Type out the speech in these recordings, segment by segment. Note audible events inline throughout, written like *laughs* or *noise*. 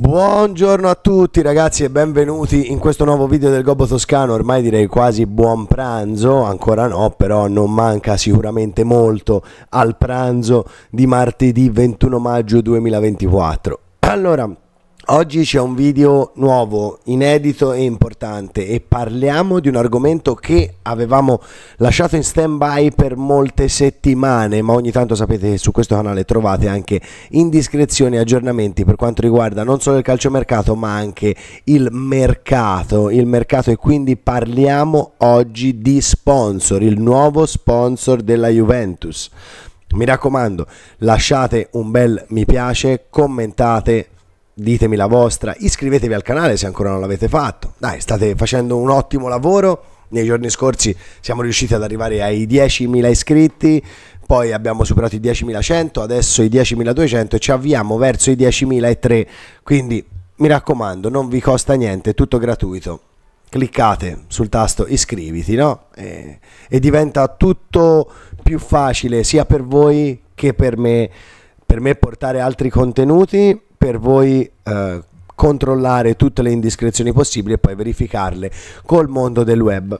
Buongiorno a tutti ragazzi e benvenuti in questo nuovo video del Gobbo Toscano, ormai direi quasi buon pranzo, ancora no, però non manca sicuramente molto al pranzo di martedì 21 maggio 2024. Allora, Oggi c'è un video nuovo, inedito e importante e parliamo di un argomento che avevamo lasciato in stand by per molte settimane, ma ogni tanto sapete che su questo canale trovate anche indiscrezioni e aggiornamenti per quanto riguarda non solo il calciomercato ma anche il mercato, il mercato e quindi parliamo oggi di sponsor, il nuovo sponsor della Juventus. Mi raccomando, lasciate un bel mi piace, commentate, ditemi la vostra, iscrivetevi al canale se ancora non l'avete fatto, dai state facendo un ottimo lavoro, nei giorni scorsi siamo riusciti ad arrivare ai 10.000 iscritti, poi abbiamo superato i 10.100, adesso i 10.200 e ci avviamo verso i 10.300. quindi mi raccomando non vi costa niente, è tutto gratuito cliccate sul tasto iscriviti no? e, e, diventa tutto più facile sia per voi che per me per me portare altri contenuti per voi eh, controllare tutte le indiscrezioni possibili e poi verificarle col mondo del web.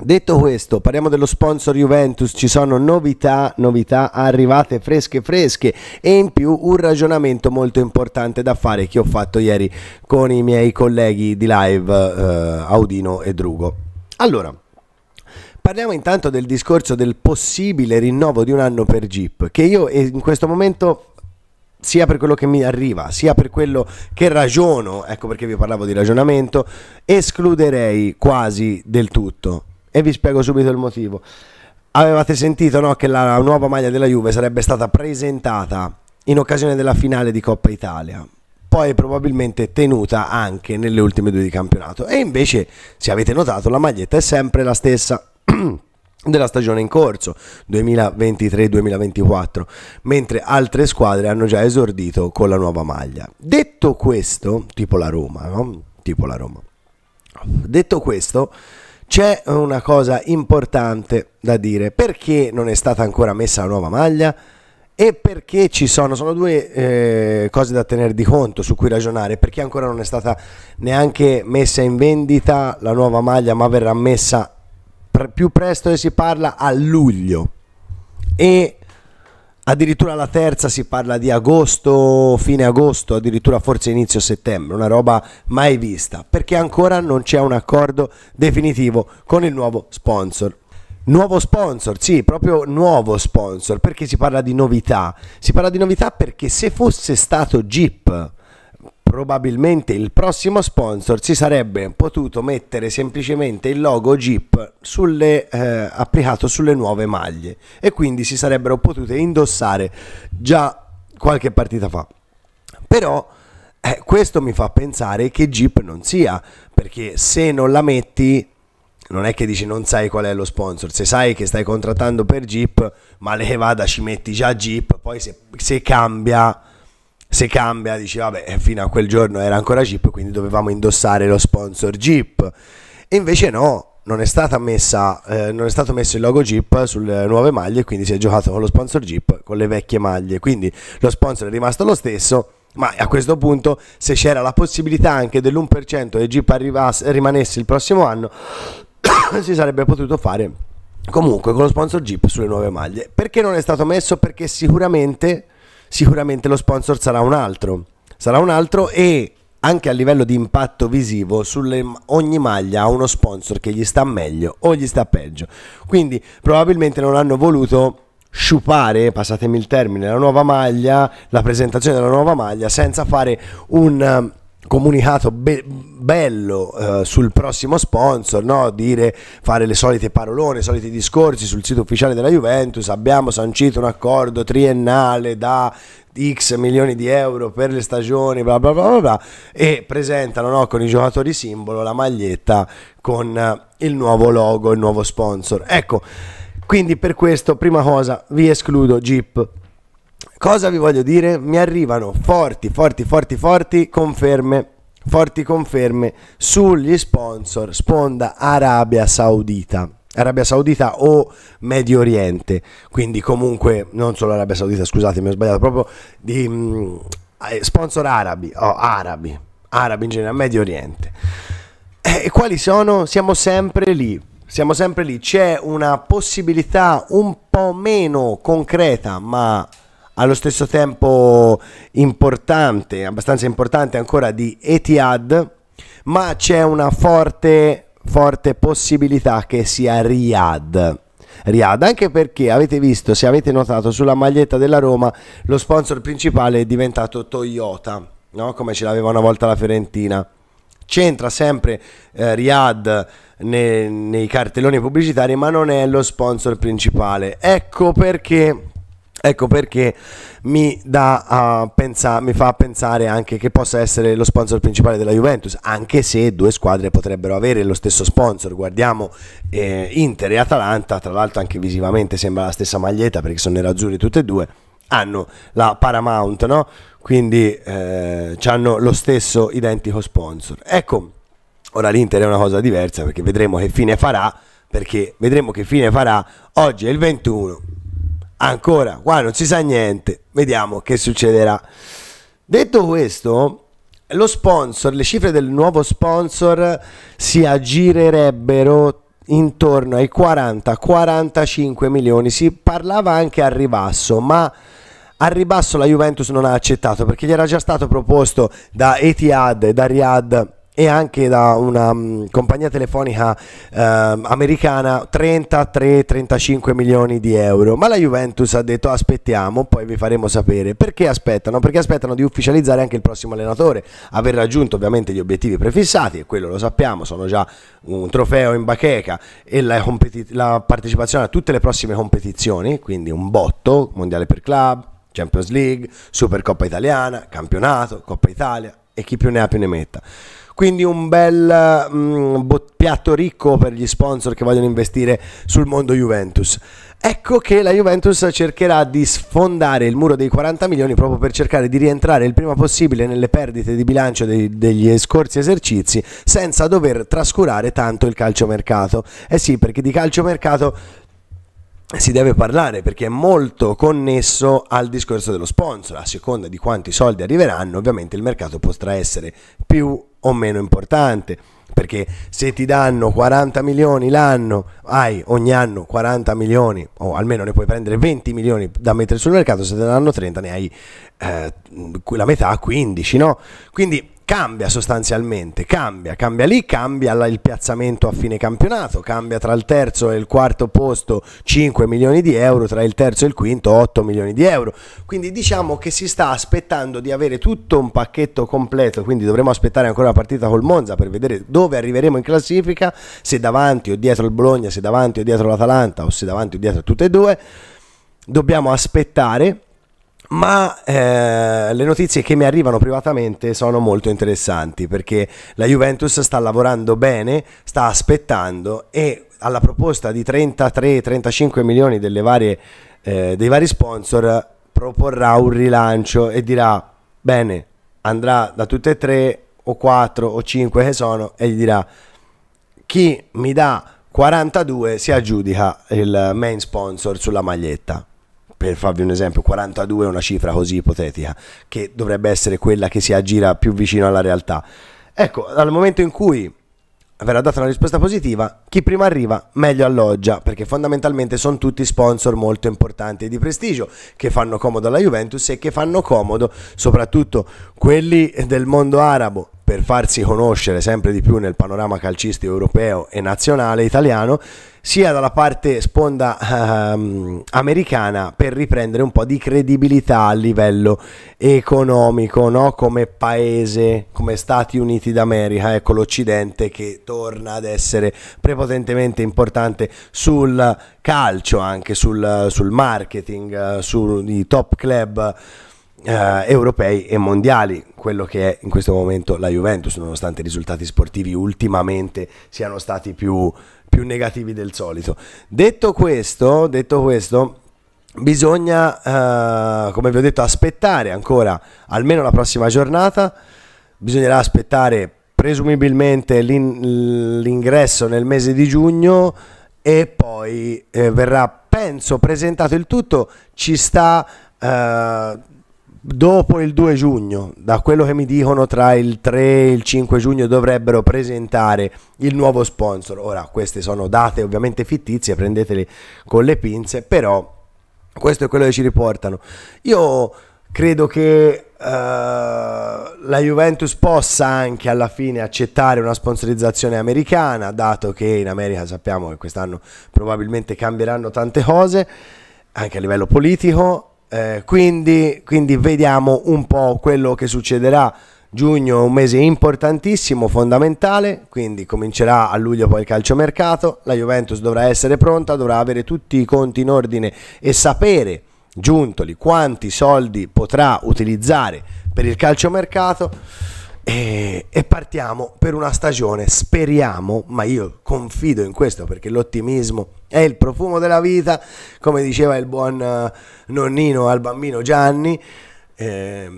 Detto questo, parliamo dello sponsor Juventus, ci sono novità, novità arrivate fresche fresche e in più un ragionamento molto importante da fare che ho fatto ieri con i miei colleghi di live eh, Audino e Drugo. Allora, parliamo intanto del discorso del possibile rinnovo di un anno per Jeep, che io eh, in questo momento sia per quello che mi arriva, sia per quello che ragiono, ecco perché vi parlavo di ragionamento, escluderei quasi del tutto. E vi spiego subito il motivo. Avevate sentito no, che la nuova maglia della Juve sarebbe stata presentata in occasione della finale di Coppa Italia, poi probabilmente tenuta anche nelle ultime due di campionato. E invece, se avete notato, la maglietta è sempre la stessa. *clears throat* della stagione in corso 2023-2024, mentre altre squadre hanno già esordito con la nuova maglia. Detto questo, tipo la Roma, no? Tipo la Roma. Detto questo, c'è una cosa importante da dire, perché non è stata ancora messa la nuova maglia? E perché ci sono, sono due eh, cose da tener di conto su cui ragionare, perché ancora non è stata neanche messa in vendita la nuova maglia, ma verrà messa pre- più presto si parla a luglio e addirittura la terza si parla di agosto, fine agosto, addirittura forse inizio settembre, una roba mai vista, perché ancora non c'è un accordo definitivo con il nuovo sponsor. Nuovo sponsor, sì, proprio nuovo sponsor, perché si parla di novità? Si parla di novità perché se fosse stato Jeep probabilmente il prossimo sponsor si sarebbe potuto mettere semplicemente il logo Jeep sulle, eh, applicato sulle nuove maglie e quindi si sarebbero potute indossare già qualche partita fa. Però eh, questo mi fa pensare che Jeep non sia, perché se non la metti non è che dici non sai qual è lo sponsor, se sai che stai contrattando per Jeep, male che vada ci metti già Jeep, poi se, se cambia se cambia dici vabbè fino a quel giorno era ancora Jeep quindi dovevamo indossare lo sponsor Jeep e invece no non è, messa, eh, non è, stato messo il logo Jeep sulle nuove maglie, quindi si è giocato con lo sponsor Jeep con le vecchie maglie. Quindi lo sponsor è rimasto lo stesso. Ma a questo punto, se c'era la possibilità anche dell'1% che Jeep arrivasse, rimanesse il prossimo anno, *coughs* si sarebbe potuto fare comunque con lo sponsor Jeep sulle nuove maglie. Perché non è stato messo? Perché sicuramente sicuramente lo sponsor sarà un altro. Sarà un altro e anche a livello di impatto visivo sulle, ogni maglia ha uno sponsor che gli sta meglio o gli sta peggio. Quindi probabilmente non hanno voluto sciupare, passatemi il termine, la nuova maglia, la presentazione della nuova maglia senza fare un comunicato be- bello eh, sul prossimo sponsor, no? dire, fare le solite parolone, i soliti discorsi sul sito ufficiale della Juventus, abbiamo sancito un accordo triennale da X milioni di euro per le stagioni, bla bla bla bla, bla e presentano no, con i giocatori simbolo la maglietta con eh, il nuovo logo, il nuovo sponsor. Ecco, quindi per questo, prima cosa, vi escludo Jeep cosa vi voglio dire? Mi arrivano forti, forti, forti, forti conferme forti conferme sugli sponsor Sponda Arabia Saudita. Arabia Saudita o Medio Oriente, quindi comunque non solo Arabia Saudita, scusatemi, ho sbagliato, proprio di mm, eh, sponsor arabi, oh, arabi, arabi in generale, Medio Oriente. Eh, e quali sono? Siamo sempre lì, siamo sempre lì, c'è una possibilità un po' meno concreta, ma allo stesso tempo importante, abbastanza importante ancora di Etihad, ma c'è una forte, forte possibilità che sia Riyadh. Riyadh, anche perché avete visto, se avete notato, sulla maglietta della Roma lo sponsor principale è diventato Toyota, no? come ce l'aveva una volta la Fiorentina. C'entra sempre eh, Riyadh nei, nei cartelloni pubblicitari, ma non è lo sponsor principale. Ecco perché Ecco perché mi, da, uh, pensa, mi, fa pensare anche che possa essere lo sponsor principale della Juventus, anche se due squadre potrebbero avere lo stesso sponsor. Guardiamo eh, Inter e Atalanta, tra l'altro anche visivamente sembra la stessa maglietta perché sono nerazzurri tutte e due, hanno la Paramount, no? quindi eh, hanno lo stesso identico sponsor. Ecco, ora l'Inter è una cosa diversa perché vedremo che fine farà, perché vedremo che fine farà oggi è il 21 ancora qua non si sa niente vediamo che succederà detto questo lo sponsor le cifre del nuovo sponsor si aggirerebbero intorno ai 40-45 milioni si parlava anche al ribasso ma al ribasso la Juventus non ha accettato perché gli era già stato proposto da Etihad e da Riyadh e anche da una um, compagnia telefonica eh, americana 33-35 milioni di euro. Ma la Juventus ha detto aspettiamo, poi vi faremo sapere. Perché aspettano? Perché aspettano di ufficializzare anche il prossimo allenatore, aver raggiunto ovviamente gli obiettivi prefissati, e quello lo sappiamo, sono già un trofeo in bacheca e la, competi- la partecipazione a tutte le prossime competizioni, quindi un botto, mondiale per club. Champions League, Supercoppa Italiana, campionato, Coppa Italia, e chi più ne ha più ne metta. Quindi un bel mh, mm, piatto ricco per gli sponsor che vogliono investire sul mondo Juventus. Ecco che la Juventus cercherà di sfondare il muro dei 40 milioni proprio per cercare di rientrare il prima possibile nelle perdite di bilancio dei, degli scorsi esercizi senza dover trascurare tanto il calciomercato. Eh sì, perché di calciomercato si deve parlare perché è molto connesso al discorso dello sponsor. A seconda di quanti soldi arriveranno, ovviamente il mercato potrà essere più o meno importante. Perché se ti danno 40 milioni l'anno, hai ogni anno 40 milioni, o almeno ne puoi prendere 20 milioni da mettere sul mercato, se te ne danno 30 ne hai eh, la metà, 15, no? Quindi cambia sostanzialmente, cambia, cambia lì, cambia il piazzamento a fine campionato, cambia tra il terzo e il quarto posto 5 milioni di euro, tra il terzo e il quinto 8 milioni di euro. Quindi diciamo che si sta aspettando di avere tutto un pacchetto completo, quindi dovremo aspettare ancora la partita col Monza per vedere dove arriveremo in classifica, se davanti o dietro il Bologna, se davanti o dietro l'Atalanta o se davanti o dietro tutte e due. Dobbiamo aspettare ma eh, le notizie che mi arrivano privatamente sono molto interessanti perché la Juventus sta lavorando bene, sta aspettando e alla proposta di 33-35 milioni varie, eh, dei vari sponsor proporrà un rilancio e dirà bene, andrà da tutte e tre o quattro o cinque che sono e gli dirà chi mi dà 42 si aggiudica il main sponsor sulla maglietta per farvi un esempio, 42 è una cifra così ipotetica, che dovrebbe essere quella che si aggira più vicino alla realtà. Ecco, dal momento in cui verrà data una risposta positiva, chi prima arriva meglio alloggia, perché fondamentalmente sono tutti sponsor molto importanti e di prestigio, che fanno comodo alla Juventus e che fanno comodo soprattutto quelli del mondo arabo per farsi conoscere sempre di più nel panorama calcistico europeo e nazionale italiano, sia dalla parte sponda ehm, americana per riprendere un po' di credibilità a livello economico, no? come paese, come Stati Uniti d'America, ecco l'Occidente che torna ad essere prepotentemente importante sul calcio, anche sul, sul marketing, eh, sui top club eh, europei e mondiali, quello che è in questo momento la Juventus, nonostante i risultati sportivi ultimamente siano stati più, più negativi del solito. Detto questo, detto questo bisogna, eh, come vi ho detto, aspettare ancora almeno la prossima giornata, bisognerà aspettare presumibilmente l'ingresso nel mese di giugno e poi eh, verrà, penso, presentato il tutto, ci sta... Eh, dopo il 2 giugno, da quello che mi dicono tra il 3 e il 5 giugno dovrebbero presentare il nuovo sponsor. Ora, queste sono date ovviamente fittizie, prendetele con le pinze, però questo è quello che ci riportano. Io credo che uh, la Juventus possa anche alla fine accettare una sponsorizzazione americana, dato che in America sappiamo che quest'anno probabilmente cambieranno tante cose, anche a livello politico eh, quindi, quindi vediamo un po' quello che succederà. Giugno è un mese importantissimo, fondamentale, quindi comincerà a luglio poi il calciomercato, la Juventus dovrà essere pronta, dovrà avere tutti i conti in ordine e sapere Giuntoli quanti soldi potrà utilizzare per il calciomercato e, e, partiamo per una stagione, speriamo, ma io confido in questo perché l'ottimismo è il profumo della vita, come diceva il buon eh, nonnino al bambino Gianni. Eh,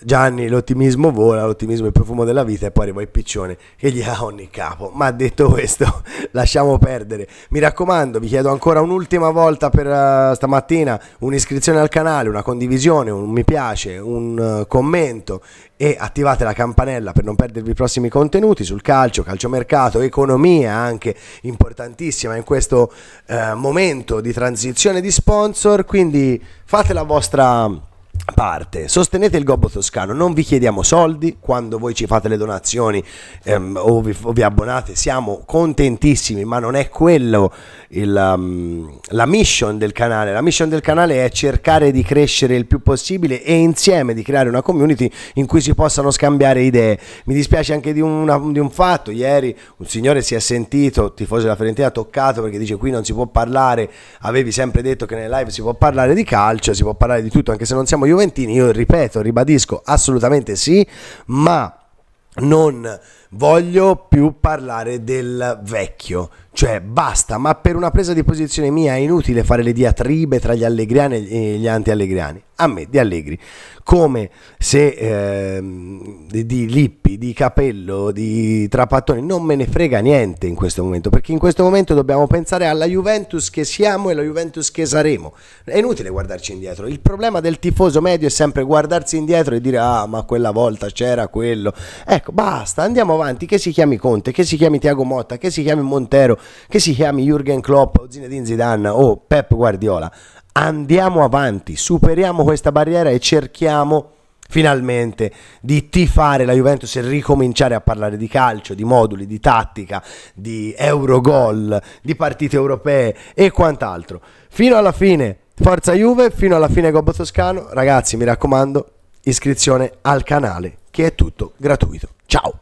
Gianni l'ottimismo vola, l'ottimismo è il profumo della vita e poi arriva il piccione che gli ha ogni capo. Ma detto questo, *laughs* lasciamo perdere. Mi raccomando, vi chiedo ancora un'ultima volta per uh, stamattina un'iscrizione al canale, una condivisione, un mi piace, un uh, commento e attivate la campanella per non perdervi i prossimi contenuti sul calcio, calciomercato, economia anche importantissima in questo uh, momento di transizione di sponsor, quindi fate la vostra parte. Sostenete il Gobbo Toscano, non vi chiediamo soldi, quando voi ci fate le donazioni ehm, o, vi, o, vi, abbonate siamo contentissimi, ma non è quello il, um, la mission del canale. La mission del canale è cercare di crescere il più possibile e insieme di creare una community in cui si possano scambiare idee. Mi dispiace anche di, una, di un fatto, ieri un signore si è sentito, tifoso della Fiorentina, toccato perché dice qui non si può parlare, avevi sempre detto che nelle live si può parlare di calcio, si può parlare di tutto, anche se non siamo siamo Juventini, io ripeto, ribadisco assolutamente sì, ma non voglio più parlare del vecchio, cioè basta, ma per una presa di posizione mia è inutile fare le diatribe tra gli allegriani e gli anti-allegriani. A me di Allegri, come se eh, di Lippi, di Capello, di Trapattoni, non me ne frega niente in questo momento, perché in questo momento dobbiamo pensare alla Juventus che siamo e alla Juventus che saremo. È inutile guardarci indietro. Il problema del tifoso medio è sempre guardarsi indietro e dire ah, ma quella volta c'era quello. Ecco, basta, andiamo avanti, che si chiami Conte, che si chiami Tiago Motta, che si chiami Montero, che si chiami Jürgen Klopp o Zinedine Zidane o Pep Guardiola. Andiamo avanti, superiamo questa barriera e cerchiamo finalmente di tifare la Juventus e ricominciare a parlare di calcio, di moduli, di tattica, di Eurogol, di partite europee e quant'altro. Fino alla fine, forza Juve, fino alla fine Gobbo Toscano, ragazzi mi raccomando, iscrizione al canale che è tutto gratuito. Ciao!